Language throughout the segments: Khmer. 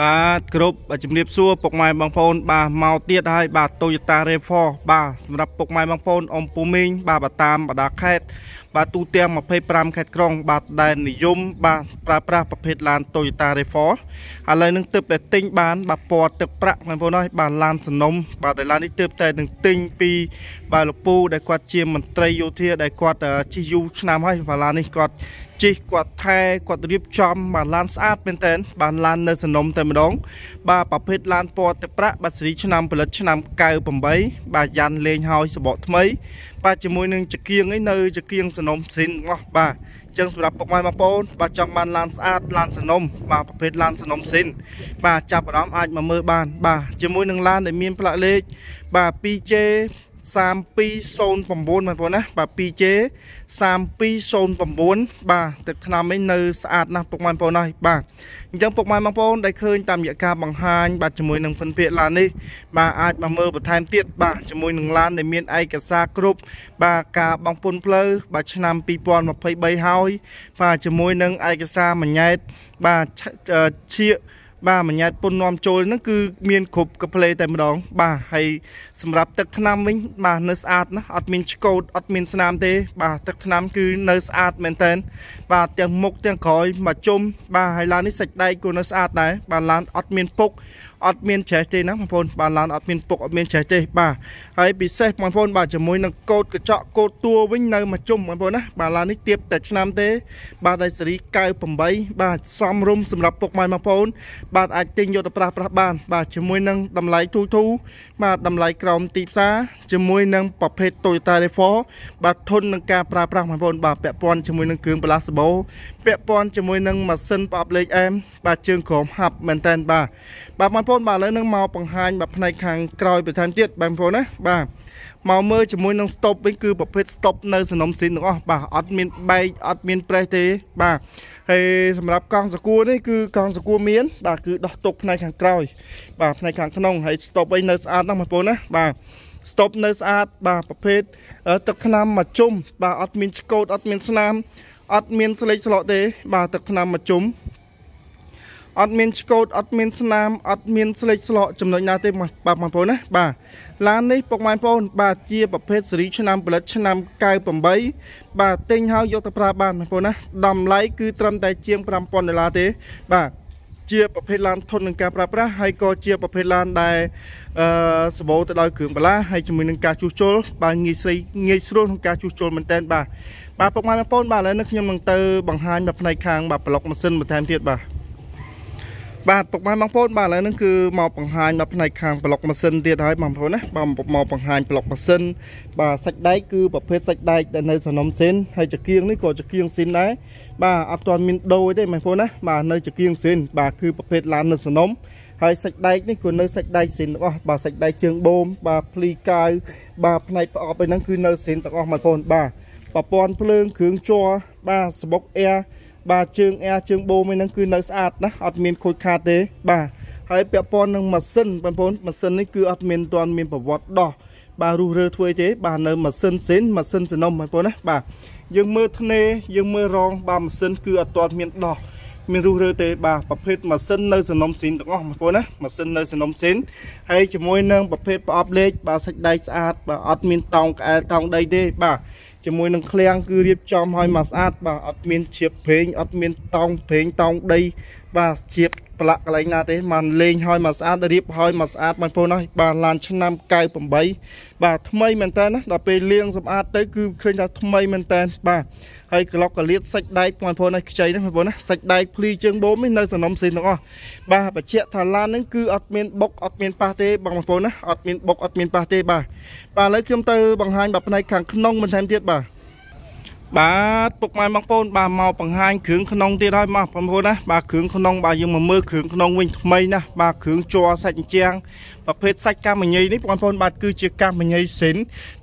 បាទគ្រប់ជំរាបសួរពុកម៉ែបងប្អូន បាទមកទៀតហើយបាទ Toyota RAV4 បាទសម្រាប់ពុកម៉ែបងប្អូនអ៊ំពូមីងបាទតាមបណ្ដាខេត្តបាទទូទាំង25ខេត្តក្រុង បាទដែននិយមបាទប្រើប្រាស់ប្រភេទឡាន Toyota RAV4 ឥឡូវនឹងទើបតែទិញបានបាទពណ៌ទឹកប្រាក់បងប្អូនអើយបាទឡានសំណុំបាទដែលឡាននេះទើបតែនឹងទិញពី បាទលពូដែលគាត់ជាមន្ត្រីយោធា ដែលគាត់ជិះយូរឆ្នាំហើយបាទឡាននេះគាត់ជិះគាត់ថែគាត់រៀបចំបាទឡានស្អាតមែនតើបាទឡាននៅសនំតែម្ដងបាទប្រភេទឡានពណ៌ទឹកប្រាក់បាទស៊េរីឆ្នាំផលិតឆ្នាំ98បាទយ៉ាន់លេងហើយសបកថ្មីបាទជាមួយនឹងចកៀងឯនៅចកៀងសនំស៊ីនអស់បាទអញ្ចឹងសម្រាប់ពុកម៉ែបងប្អូន បាទចង់បានឡានស្អាតឡានសនំបាទប្រភេទឡានសនំស៊ីនបាទចាប់អារម្មណ៍អាចមកមើលបាន បាទជាមួយនឹងឡានដែលមានផ្លាកលេខបាទ 2J 3209បងប្អូនណាបាទ 2J 3209បាទទឹកថ្នាំនេះនៅស្អាតណាស់ពុកម៉ែបងប្អូនហើយបាទអញ្ចឹងពុកម៉ែបងប្អូនដែលឃើញតាមរយៈការបង្ហាញបាទជាមួយនឹង phân ភាគឡាននេះបាទអាចមកមើលបន្ថែមទៀតបាទជាមួយនឹងឡានដែលមានឯកសារគ្រប់បាទការបងពុនផ្លូវបាទឆ្នាំ2023ហើយ បាទជាមួយនឹងឯកសារមញ្ញែតបាទឈៀកបាទអនុញ្ញាតពុននាំចូលហ្នឹងគឺមានគ្រប់កផ្លេតែម្ដង បាទហើយសម្រាប់ទឹកថ្នាំវិញបាទនៅស្អាតណាស់អត់មានឆ្កូតអត់មានស្នាមទេ បាទទឹកថ្នាំ គឺនៅស្អាតមែនតើបាទទាំងមុខទាំងក្រោយមកជុំបាទហើយឡាននេះសាច់ដែកក៏នៅស្អាតដែរបាទឡាន អត់មានពុកអត់មានច្រេះទេណាបងប្អូនបាទឡានអត់មានពុកអត់មានច្រេះទេបាទហើយពិសេសបងប្អូនបាទជាមួយនឹងកោតកញ្ចក់កោតតួវិញនៅមួយជុំបងប្អូនណាបាទឡាននេះទៀបតែឆ្នាំទេបាទដៃសេរី98បាទសំរុំសម្រាប់ពុកម៉ែបងប្អូនបាទអាចទិញយកទៅប្រើប្រាស់បានបាទជាមួយនឹងតម្លៃទូទូបាទតម្លៃក្រោមទីផ្សារជាមួយនឹងប្រភេទ Toyota RAV4 បាទធន់នឹងការប្រើប្រាស់បងប្អូនបាទពាក់ព័ន្ធជាមួយនឹងគ្រឿងប្លាស្បោពាក់ព័ន្ធជាមួយនឹងម៉ាស៊ីនប្រអប់លេខ M បាទជើងក្រោមហាប់មែនតើបាទបាទបងបងប្អូនបាទឥឡូវនឹងមកបង្ហាញបាទផ្នែកខាងក្រោយបន្ថែមទៀតបងប្អូនណាបាទមកមើលជាមួយនឹង stop វិញគឺប្រភេទ stop នៅសនុំស៊ីនទាំងអស់បាទអត់មានបែកអត់មានប្រេះទេបាទហើយសម្រាប់កង់សកួរនេះគឺកង់សកួរមានបាទគឺដោះទុកផ្នែកខាងក្រោយបាទផ្នែកខាងក្នុង ហើយ stop វិញនៅស្អាតណាស់បងប្អូនណាបាទ stop នៅស្អាតបាទប្រភេទទឹកថ្នាំមកជុំបាទអត់មានឆ្កូតអត់មានស្នាមអត់មានស្លេកស្លោទេ បាទទឹកថ្នាំមកជុំអត់មានឆ្កូតអត់មានស្នាមអត់មានស្លេកស្លោកចំណុចណាទេបាទបងប្អូនណាបាទឡាននេះពុកម៉ែបងប្អូនបាទជាប្រភេទស៊េរីឆ្នាំផលិតឆ្នាំ98បាទទិញហើយយកទៅប្រើបានបងប្អូនណាតម្លៃគឺត្រឹមតែជាង5000ដុល្លារទេ បាទជាប្រភេទឡានធន់នឹងការប្រើប្រាស់ហើយក៏ជាប្រភេទឡានដែលអឺសម្បូរទៅដោយគ្រឿងបន្លាហើយជាមួយនឹងការជួសជុលបាទងាយស្រីងាយស្រួលក្នុងការជួសជុលមែនតើបាទបាទពុកម៉ែបងប្អូនបាទឥឡូវនេះខ្ញុំនឹងទៅបង្ហាញមកផ្នែកខាងបាទប្លុកម៉ាស៊ីនបន្ថែមទៀតបាទបាទពុកម៉ែបងប្អូនបាទឥឡូវនេះគឺមកបង្ហាញដល់ផ្នែកខាងប្លុកម៉ាស៊ីនទៀតហើយបងប្អូនណាបាទមកបង្ហាញប្លុកម៉ាស៊ីនបាទសាច់ដែកគឺប្រភេទសាច់ដែកដែលនៅសនំសិនហើយចង្គៀងនេះក៏ចង្គៀងសិនដែរបាទអត់ទាន់មានដូរទេបងប្អូនណាបាទនៅចង្គៀងសិនបាទគឺប្រភេទឡាននៅសនំហើយសាច់ដែកនេះក៏នៅសាច់ដែកសិនរបស់បាទសាច់ដែកជើងបូមបាទភ្លីកាវបាទផ្នែកប្រអប់ឯហ្នឹងគឺនៅសិនទាំងអស់បងប្អូនបាទប្រព័ន្ធភ្លើងគ្រឿងជ័របាទសបុកអែរបាទជើងអែជើងបូមួយហ្នឹងគឺនៅស្អាតណាស់អត់មានខូចខាតទេបាទហើយពាក់ព័ន្ធនឹងម៉ាស៊ីនបងប្អូនម៉ាស៊ីននេះគឺអត់មានទាន់មានប្រវត្តិដោះបាទរុះរើធ្វើទេបាទនៅម៉ាស៊ីនសិនម៉ាស៊ីនសនុំបងប្អូនណាបាទយើងមើលធ្នេយើងមើលរង បាទម៉ាស៊ីនគឺអត់ទាន់មានដោះមានរុះរើទេបាទប្រភេទម៉ាស៊ីននៅសនុំស៊ីនទាំងអស់បងប្អូនណាម៉ាស៊ីននៅសនុំស៊ីនហើយជាមួយនឹងប្រភេទប្រអប់លេខបាទសាច់ដៃស្អាត បាទអត់មានតោងក្អែលតោងដីទេបាទជាមួយនឹងឃ្លាំងគឺរៀបចំឲ្យមកស្អាតបាទអត់មានជ្រាបប្រេង អត់មានតោងប្រេងតោងដី បាទជ្រាបប្រឡាក់កន្លែងណាទេបានលេងហើយមកស្អាតរៀបហើយមកស្អាតបងប្អូនអើយបានឡានឆ្នាំ98បាទថ្មីមែនតើណាដល់ពេលលាងសម្អាតទៅគឺឃើញថាថ្មីមែនតើបាទហើយក្លុកកលៀតសាច់ដែកបងប្អូនអើយខ្ចីណាបងប្អូនណាសាច់ដែកភ្លីជើងបូមនេះនៅសំណុំសេនទាំងអស់បាទបញ្ជាក់ថាឡានហ្នឹងគឺអត់មានបុកអត់មានប៉ះទេបងប្អូនណាអត់មានបុកអត់មានប៉ះទេបាទបាទឥឡូវខ្ញុំទៅបង្ហាញបាទផ្នែកខាងក្នុងបន្ថែមទៀតបាទបាទពុកម៉ែបងប្អូនបាទមកបង្ហាញគ្រឿងក្នុងទៀតហើយមកបងប្អូនណាបាទគ្រឿងក្នុងបាទយើងមកមើលគ្រឿងក្នុងវិញថ្មីណាបាទគ្រឿងជ័រសាច់អញ្ចាំងប្រភេទសាច់កាមញីនេះបងប្អូនបាទគឺជាកាមញីសិន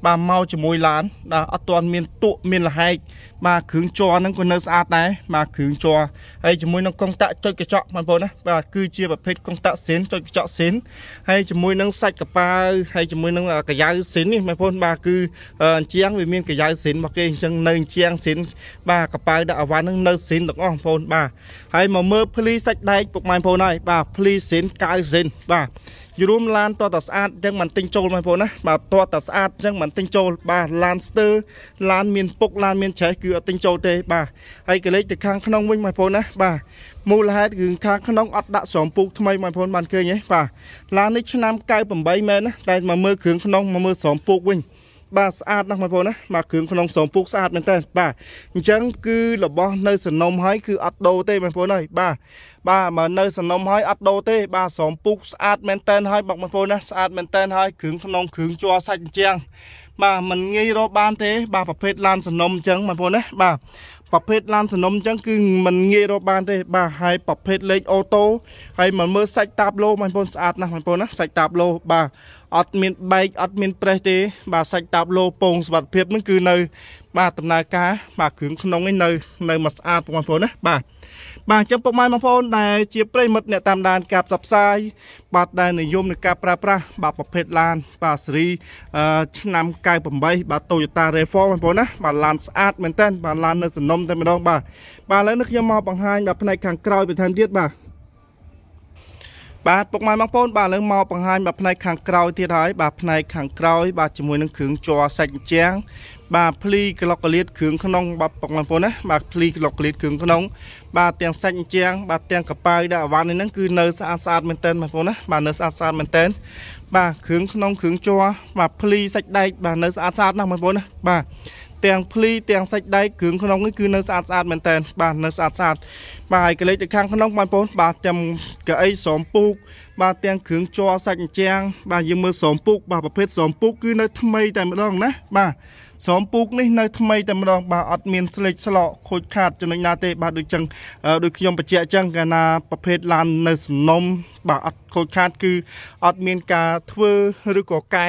បាទមកជាមួយឡានបាទអត់ទាន់មានទក់មានលហែកបាទគ្រឿងជ័រហ្នឹងក៏នៅស្អាតដែរបាទគ្រឿងជ័រហើយជាមួយនឹងកុងតាក់ចុចកញ្ចក់បងប្អូនណាបាទគឺជាប្រភេទកុងតាក់សេនចុចកញ្ចក់សេនហើយជាមួយនឹងសាច់កប៉ាវហើយជាមួយនឹងកាយៅសេននេះបងប្អូនបាទគឺអញ្ចឹងវាមានកាយៅសេនរបស់គេអញ្ចឹងនៅអញ្ចឹងសេនបាទកប៉ាវដាក់អវ៉ាន់ហ្នឹងនៅសេនទាំងអស់បងប្អូនបាទហើយមកមើលភ្លីសាច់ដែកពុកម៉ែបងប្អូនហើយបាទភ្លីសេនកៅសេនបាទរួមឡានតតស្អាតអញ្ចឹងមិនទិញចូលបងប្អូនណាបាទតតស្អាតអញ្ចឹងមិនទិញចូលបាទឡានស្ទើឡានមានពុកឡានមានច្រេះគឺអត់ទិញចូលទេបាទហើយកលេចទៅខាងក្នុងវិញបងប្អូនណាបាទមូលហេតុគឺខាងក្នុងអត់ដាក់ស្រោមពូកថ្មីបងប្អូនបានឃើញទេបាទឡាននេះឆ្នាំ98មែនណាតែមកមើលគ្រឿងក្នុងមកមើលស្រោមពូកវិញបាទស្អាតណាស់បងប្អូនណាបាទគ្រឿងក្នុងស្រោមពូកស្អាតមែនតើបាទអញ្ចឹងគឺរបស់នៅសនំហើយគឺអត់ដូរទេបងប្អូនហើយបាទបាទមកនៅសនំហើយអត់ដូរទេបាទស្រោមពូកស្អាតមែនតើហើយបងប្អូនណាស្អាតមែនតើហើយគ្រឿងក្នុង គ្រឿងជ័រសាច់អញ្ចឹងបាទมันងាយរកបានទេបាទប្រភេទឡាន សនំអញ្ចឹងបងប្អូនណាបាទប្រភេទឡានសនំអញ្ចឹងគឺมันងាយរកបានទេបាទហើយប្រភេទលេខអូតូហើយមកមើលសាច់តាបឡូបងប្អូនស្អាតណាស់បងប្អូនណាសាច់តាបឡូបាទអត់មានបែកអត់មានប្រេះទេ បាទសាច់តាបឡូពងសុខភាពនឹងគឺនៅបាទដំណើរការបាទគ្រឿងក្នុងឯនៅនៅមកស្អាតបងប្អូនណាបាទបាទចំពោះម៉ែបងប្អូនដែលជាប្រិមិត្តអ្នកតាមដានការផ្សព្វផ្សាយបាទដែលនិយមនឹងការប្រើប្រាស់បាទប្រភេទឡានបាទស៊េរីឆ្នាំ98បាទ Toyota RAV4 បងប្អូនណាបាទឡានស្អាតមែនតើបាទឡាននៅសំណុំតែម្ដងបាទបាទឥឡូវនេះខ្ញុំមកបង្ហាញបាទផ្នែកខាងក្រោយបន្ថែមទៀតបាទបាទពុកម៉ែបងប្អូនបាទឥឡូវមកបង្ហាញបាទផ្នែកខាងក្រោយទៀតហើយបាទផ្នែកខាងក្រោយបាទជាមួយនឹងគ្រឿងជ័រសាច់ជាងបាទភ្លីក្លុកកលៀតគ្រឿងក្នុង បាទបងប្អូនណាបាទភ្លីក្លុកកលៀតគ្រឿងក្នុងបាទទាំងសាច់អញ្ចាំងបាទទាំងកប៉ៅដាក់អវ៉ាន់នេះហ្នឹងគឺនៅស្អាតស្អាតមែនទែនបងប្អូនណាបាទនៅស្អាតស្អាតមែនទែនបាទគ្រឿងក្នុងគ្រឿងជ័របាទភ្លីសាច់ដែកបាទនៅស្អាតស្អាតណាស់បងប្អូនណាបាទទាំងភ្លីទាំងសាច់ដែកគ្រឿងក្នុងនេះគឺនៅស្អាតស្អាតមែនតើបាទនៅស្អាតស្អាតបាទហើយកលេចទៅខាងក្នុងបងប្អូនបាទទាំងកៅអីស្រោមពូក បាទទាំងគ្រឿងជ័រសាច់អញ្ចាំងបាទយើងមើលស្រោមពូកបាទប្រភេទស្រោមពូកគឺនៅថ្មីតែម្ដងណាបាទស្រោមពូកនេះនៅថ្មីតែម្ដងបាទអត់មានស្លេកស្លោកខូច ខាតចំណុចណាទេបាទដូចចឹងដូចខ្ញុំបញ្ជាក់ចឹងកាលណាប្រភេទឡាននៅសំណុំបាទអត់ខូចខាតគឺអត់មានការធ្វើឬក៏កែ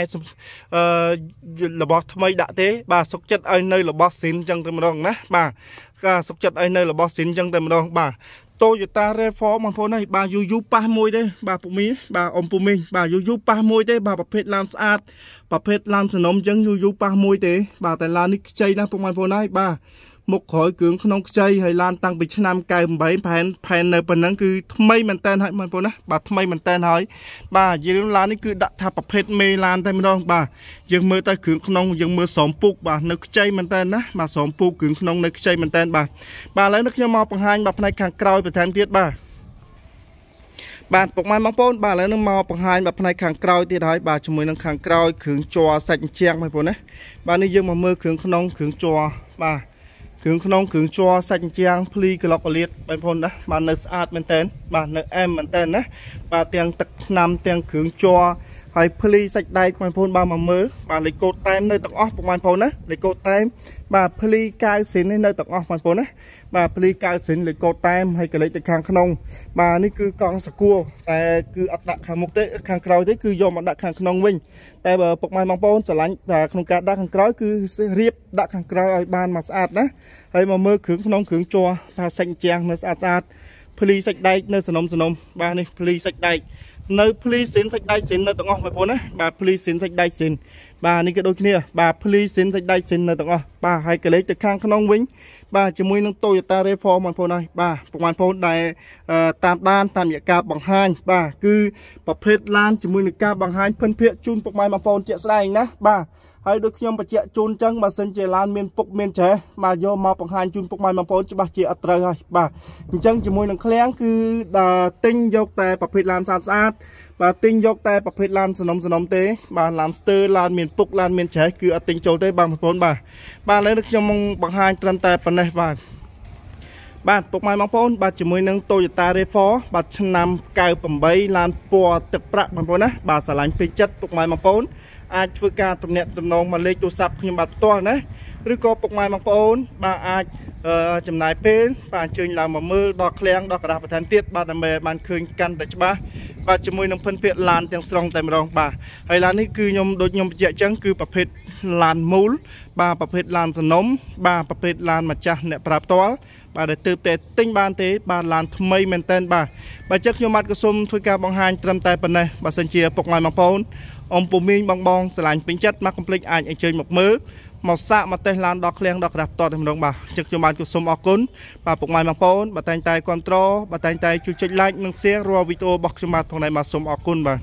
អឺរបស់ថ្មីដាក់ទេបាទសុកចិត្តឲ្យនៅរបស់ស៊ីនចឹងតែម្ដងណាបាទការសុកចិត្តឲ្យនៅរបស់ស៊ីនចឹងតែម្ដងបាទ Toyota RAV4 បងប្អូនហើយបាទយូយូប៉ះមួយទេ បាទពុកមីបាទអ៊ំពុកមីបាទយូយូប៉ះមួយទេបាទប្រភេទឡានស្អាតប្រភេទឡានសំណុំអញ្ចឹងយូយូប៉ះមួយទេបាទតែឡាននេះខ្ចីណាស់ពុកម៉ែបងប្អូនហើយបាទមុខក្រោយគ្រឿងក្នុងខ្ចីហើយឡានតាំងពីឆ្នាំ98ផែនផែននៅប៉ុណ្ណឹងគឺថ្មីមែនតែនហើយបងប្អូនណាបាទថ្មីមែនតែនហើយបាទនិយាយរឿងឡាននេះគឺដាក់ថាប្រភេទមេឡានតែម្ដងបាទយើងមើលទៅគ្រឿងក្នុងយើងមើលស្រោមពុកបាទនៅខ្ចីមែនតែនណាបាទស្រោមពុកគ្រឿងក្នុងនៅខ្ចីមែនតែនបាទបាទឥឡូវនេះខ្ញុំមកបង្ហាញបាទផ្នែកខាងក្រោយបន្ថែមទៀតបាទបាទពុកម៉ែបងប្អូនបាទឥឡូវនឹងមកបង្ហាញបាទផ្នែកខាងក្រោយទៀតហើយបាទជាមួយនឹងខាងក្រោយគ្រឿងជ័រសាច់អញ្ចឹងបងប្អូនណាបាទនេះយើងមកមើលគ្រឿងក្នុងគ្រឿងជ័របាទគ្រឿងក្នុងគ្រឿងជ័រសាច់ជាងភ្លីក្លុកអលៀតបងប្អូនណាបាទនៅស្អាតមែនតើបាទនៅអែមមែនតើណាបាទទាំងទឹកថ្នាំទាំងគ្រឿងជ័រហើយភ្លីសាច់ដែកបងប្អូនបានមកមើលបាទលេខកូដតែមនៅទាំងអស់បងប្អូនណាលេខកូដតែមបាទភ្លី90សេននេះនៅទាំងអស់បងប្អូនណាបាទភ្លី90សេនលេខកូដតែមហើយកលេចទៅខាងក្នុង បាទនេះគឺកង់សកួរតែគឺអត់ដាក់ខាងមុខទេខាងក្រោយទេគឺយកមកដាក់ខាងក្នុងវិញតែបើពុកម៉ែបងប្អូនស្រឡាញ់ក្នុងការដាក់ខាងក្រោយគឺរៀបដាក់ខាងក្រោយឲ្យបានមកស្អាតណាហើយមកមើលគ្រឿងក្នុងគ្រឿងជ័រថាសាច់ជាងនៅស្អាតស្អាតភ្លីសាច់ដែកនៅសនុំសនុំ បាទនេះភ្លីសាច់ដែកនៅភ្លីសិនសាច់ដៃសិននៅទាំងអស់បងប្អូនណាបាទភ្លីសិនសាច់ដៃសិនបាទនេះក៏ដូចគ្នាបាទភ្លីសិនសាច់ដៃសិននៅទាំងអស់បាទហើយកលេចទៅខាងក្នុងវិញបាទជាមួយនឹង Toyota RAV4 បងប្អូនហើយបាទបងប្អូនដែលតាមដាន តាមរយៈការបង្ហាញបាទគឺប្រភេទឡានជាមួយនឹងការបង្ហាញភិនភាកជូនពុកម៉ែបងប្អូនជាក់ស្ដែងណាបាទហើយដូចខ្ញុំបញ្ជាក់ជូនចឹងបើសិនជាឡាន មានពុកមានច្រេះបាទយកមកបង្ហាញជូនពុកម៉ែបងប្អូនច្បាស់ជាអត់ត្រូវហើយបាទអញ្ចឹងជាមួយនឹងឃ្លាំងគឺដល់ទិញយកតែប្រភេទឡានស្អាតស្អាត បាទទិញយកតែប្រភេទឡានសនំសនំទេបាទឡានស្ទើរឡានមានពុកឡានមានច្រេះគឺអត់ទិញចូលទេបងប្អូនបាទបាទឥឡូវនេះខ្ញុំបង្ហាញ ត្រឹមតែប៉ុណ្ណេះបាទបាទពុកម៉ែបងប្អូនបាទជាមួយនឹង Toyota RAV4 បាទឆ្នាំ98ឡានពណ៌ទឹកប្រាក់បងប្អូនណាបាទឆ្លាញ់ពេកចិត្តពុកម៉ែបងប្អូនអាចធ្វើការទំនាក់ទំនងមកលេខទូរស័ព្ទខ្ញុំបាទផ្ទាល់ណាឬក៏ពុកម៉ែបងប្អូនបាទអាចចំណាយពេល បាទអញ្ជើញឡើងមកមើលដល់ឃ្លាំងដល់ក្រាស់បន្ថែមទៀតបាទដើម្បីបានឃើញកាន់តែច្បាស់បាទជាមួយនឹងភិនភាកឡានទាំងស្រុងតែម្ដងបាទហើយឡាននេះគឺខ្ញុំដូចខ្ញុំបញ្ជាក់ចឹងគឺប្រភេទឡានមូល បាទប្រភេទឡាន សនំ បាទប្រភេទឡានម្ចាស់អ្នកប្រើផ្ទាល់បាទដែលទើបតែទិញបានទេបាទឡានថ្មីមែនតើបាទបើចឹងខ្ញុំបាទក៏សូមធ្វើការបង្ហាញត្រឹមតែប៉ុណ្ណេះបើសិនជាពុកម៉ែបងប្អូនអ៊ំពុំមីងបងបងស្រឡាញ់ពេញចិត្តមកកុំភ្លេចអាចអញ្ជើញមកមើលមកសាកមកទេសឡានដល់ឃ្លាំងដល់ក្រាស់ផ្ទាល់តែម្ដងបាទជឹកខ្ញុំបានសូមអរគុណបាទពុកម៉ែបងប្អូនបាទតែងតែគ្រប់តរបាទតែងតែជួយចុច like និង share រាល់វីដេអូរបស់ខ្ញុំបាទផងដែរបាទសូមអរគុណបាទ